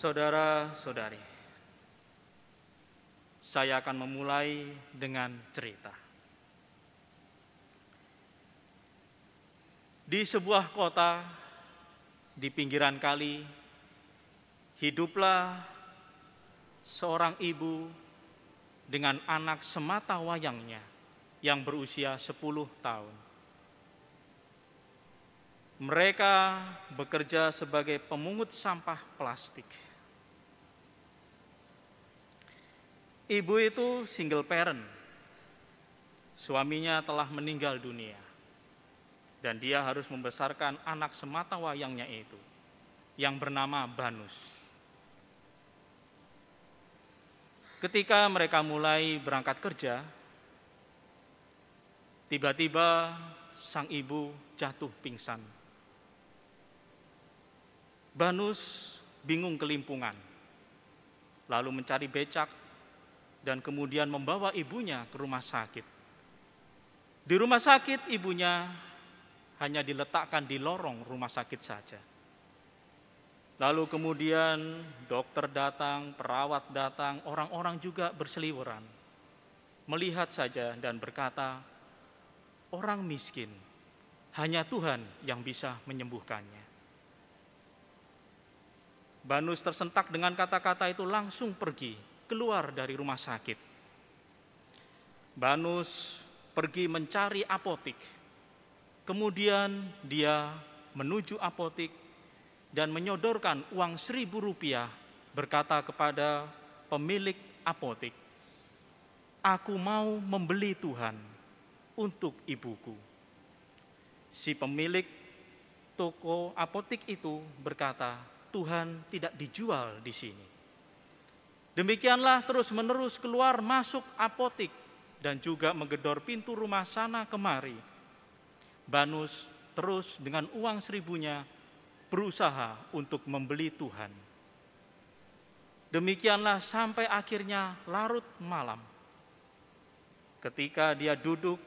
Saudara-saudari, saya akan memulai dengan cerita. Di sebuah kota di pinggiran kali, hiduplah seorang ibu dengan anak semata wayangnya yang berusia 10 tahun. Mereka bekerja sebagai pemungut sampah plastik. Ibu itu single parent. Suaminya telah meninggal dunia. Dan dia harus membesarkan anak semata wayangnya itu yang bernama Banus. Ketika mereka mulai berangkat kerja, tiba-tiba sang ibu jatuh pingsan. Banus bingung kelimpungan, lalu mencari becak dan kemudian membawa ibunya ke rumah sakit. Di rumah sakit ibunya hanya diletakkan di lorong rumah sakit saja. Lalu kemudian dokter datang, perawat datang, orang-orang juga berseliweran. Melihat saja dan berkata, orang miskin, hanya Tuhan yang bisa menyembuhkannya. Banus tersentak dengan kata-kata itu langsung pergi keluar dari rumah sakit. Banus pergi mencari apotik. Kemudian dia menuju apotik dan menyodorkan uang seribu rupiah berkata kepada pemilik apotik, Aku mau membeli Tuhan untuk ibuku. Si pemilik toko apotik itu berkata, Tuhan tidak dijual di sini. Demikianlah terus-menerus keluar masuk apotik dan juga menggedor pintu rumah sana kemari. Banus terus dengan uang seribunya berusaha untuk membeli Tuhan. Demikianlah sampai akhirnya larut malam. Ketika dia duduk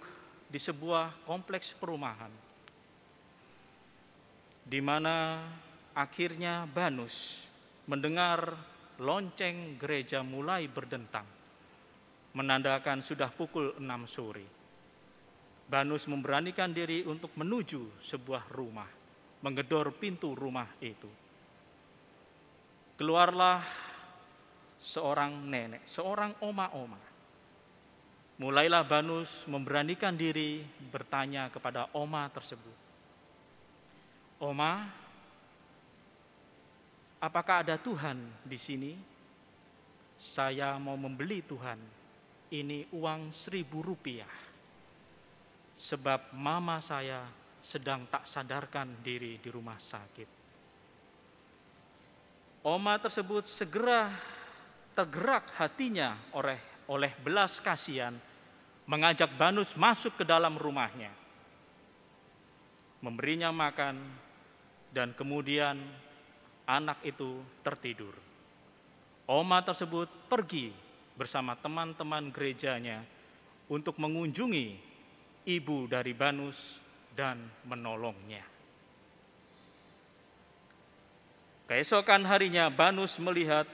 di sebuah kompleks perumahan, di mana akhirnya Banus mendengar lonceng gereja mulai berdentang, menandakan sudah pukul enam sore. Banus memberanikan diri untuk menuju sebuah rumah, menggedor pintu rumah itu. Keluarlah seorang nenek, seorang oma-oma. Mulailah Banus memberanikan diri bertanya kepada oma tersebut. Oma, Apakah ada Tuhan di sini? Saya mau membeli Tuhan. Ini uang seribu rupiah. Sebab mama saya sedang tak sadarkan diri di rumah sakit. Oma tersebut segera tergerak hatinya oleh oleh belas kasihan mengajak Banus masuk ke dalam rumahnya. Memberinya makan dan kemudian anak itu tertidur. Oma tersebut pergi bersama teman-teman gerejanya untuk mengunjungi ibu dari Banus dan menolongnya. Keesokan harinya Banus melihat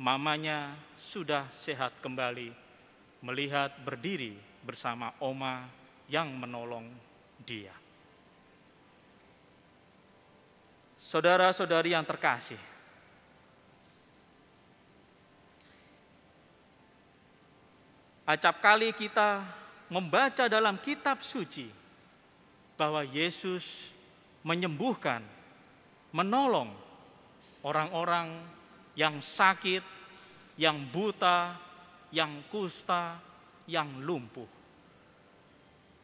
mamanya sudah sehat kembali, melihat berdiri bersama Oma yang menolong dia. Saudara-saudari yang terkasih, acap kali kita membaca dalam kitab suci bahwa Yesus menyembuhkan, menolong orang-orang yang sakit, yang buta, yang kusta, yang lumpuh.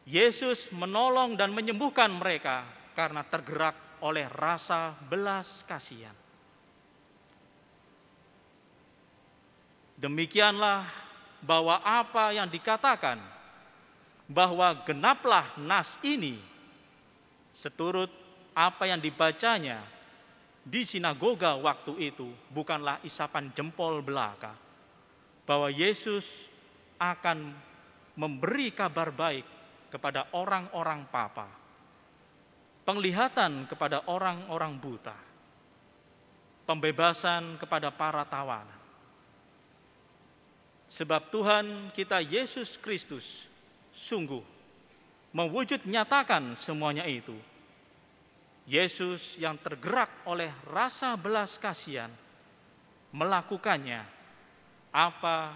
Yesus menolong dan menyembuhkan mereka karena tergerak oleh rasa belas kasihan. Demikianlah bahwa apa yang dikatakan bahwa genaplah nas ini seturut apa yang dibacanya di sinagoga waktu itu bukanlah isapan jempol belaka bahwa Yesus akan memberi kabar baik kepada orang-orang papa penglihatan kepada orang-orang buta, pembebasan kepada para tawanan. Sebab Tuhan kita Yesus Kristus sungguh mewujud nyatakan semuanya itu. Yesus yang tergerak oleh rasa belas kasihan melakukannya apa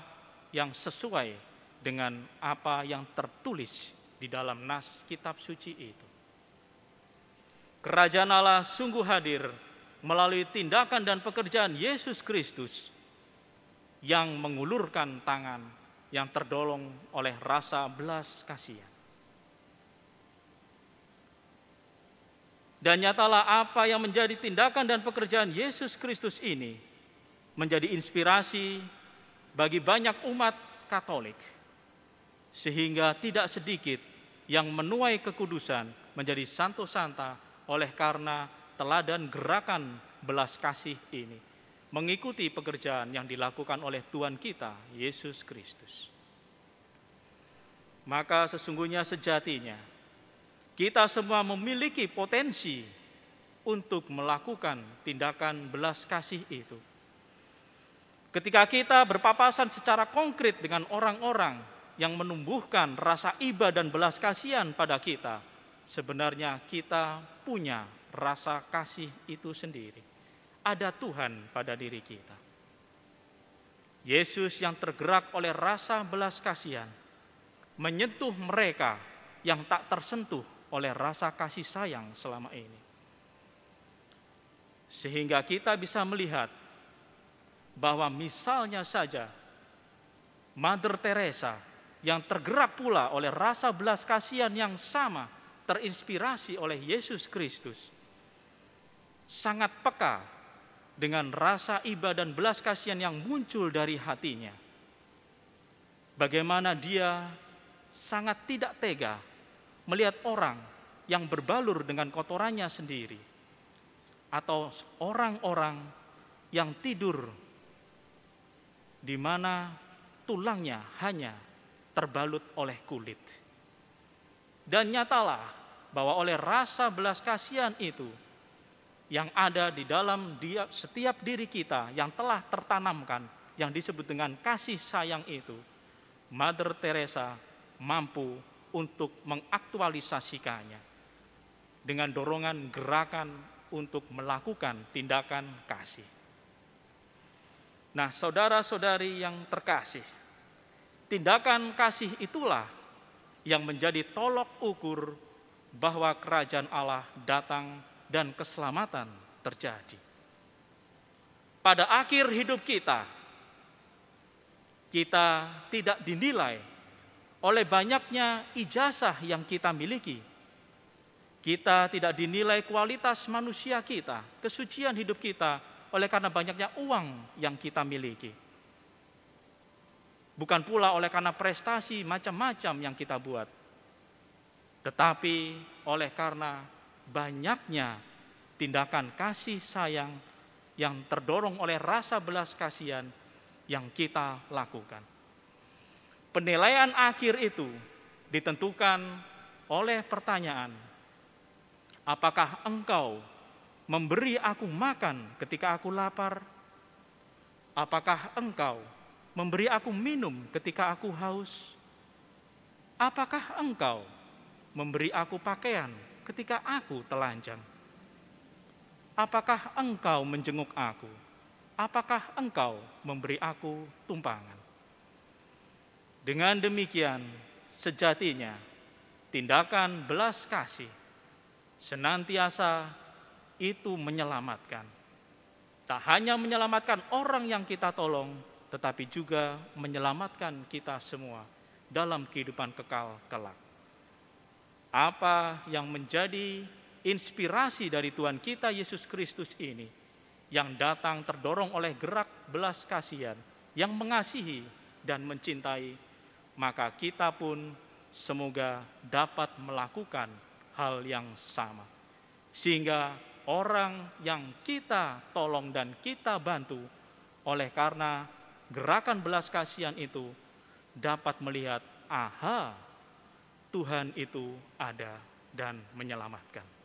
yang sesuai dengan apa yang tertulis di dalam nas kitab suci itu. Kerajaan Allah sungguh hadir melalui tindakan dan pekerjaan Yesus Kristus yang mengulurkan tangan yang terdolong oleh rasa belas kasihan. Dan nyatalah apa yang menjadi tindakan dan pekerjaan Yesus Kristus ini menjadi inspirasi bagi banyak umat Katolik, sehingga tidak sedikit yang menuai kekudusan menjadi santo-santa oleh karena teladan gerakan belas kasih ini mengikuti pekerjaan yang dilakukan oleh Tuhan kita Yesus Kristus. Maka sesungguhnya sejatinya kita semua memiliki potensi untuk melakukan tindakan belas kasih itu. Ketika kita berpapasan secara konkret dengan orang-orang yang menumbuhkan rasa iba dan belas kasihan pada kita, Sebenarnya kita punya rasa kasih itu sendiri. Ada Tuhan pada diri kita. Yesus yang tergerak oleh rasa belas kasihan menyentuh mereka yang tak tersentuh oleh rasa kasih sayang selama ini. Sehingga kita bisa melihat bahwa misalnya saja Mother Teresa yang tergerak pula oleh rasa belas kasihan yang sama terinspirasi oleh Yesus Kristus, sangat peka dengan rasa iba dan belas kasihan yang muncul dari hatinya. Bagaimana dia sangat tidak tega melihat orang yang berbalur dengan kotorannya sendiri, atau orang-orang yang tidur di mana tulangnya hanya terbalut oleh kulit. Dan nyatalah bahwa oleh rasa belas kasihan itu yang ada di dalam setiap diri kita yang telah tertanamkan, yang disebut dengan kasih sayang itu, Mother Teresa mampu untuk mengaktualisasikannya dengan dorongan gerakan untuk melakukan tindakan kasih. Nah, saudara-saudari yang terkasih, tindakan kasih itulah yang menjadi tolok ukur bahwa kerajaan Allah datang dan keselamatan terjadi. Pada akhir hidup kita, kita tidak dinilai oleh banyaknya ijazah yang kita miliki. Kita tidak dinilai kualitas manusia kita, kesucian hidup kita, oleh karena banyaknya uang yang kita miliki Bukan pula oleh karena prestasi macam-macam yang kita buat. Tetapi oleh karena banyaknya tindakan kasih sayang yang terdorong oleh rasa belas kasihan yang kita lakukan. Penilaian akhir itu ditentukan oleh pertanyaan, apakah engkau memberi aku makan ketika aku lapar? Apakah engkau memberi aku minum ketika aku haus? Apakah engkau memberi aku pakaian ketika aku telanjang? Apakah engkau menjenguk aku? Apakah engkau memberi aku tumpangan? Dengan demikian, sejatinya tindakan belas kasih senantiasa itu menyelamatkan. Tak hanya menyelamatkan orang yang kita tolong, tetapi juga menyelamatkan kita semua dalam kehidupan kekal kelak. Apa yang menjadi inspirasi dari Tuhan kita Yesus Kristus ini yang datang terdorong oleh gerak belas kasihan yang mengasihi dan mencintai, maka kita pun semoga dapat melakukan hal yang sama. Sehingga orang yang kita tolong dan kita bantu oleh karena gerakan belas kasihan itu dapat melihat, aha, Tuhan itu ada dan menyelamatkan.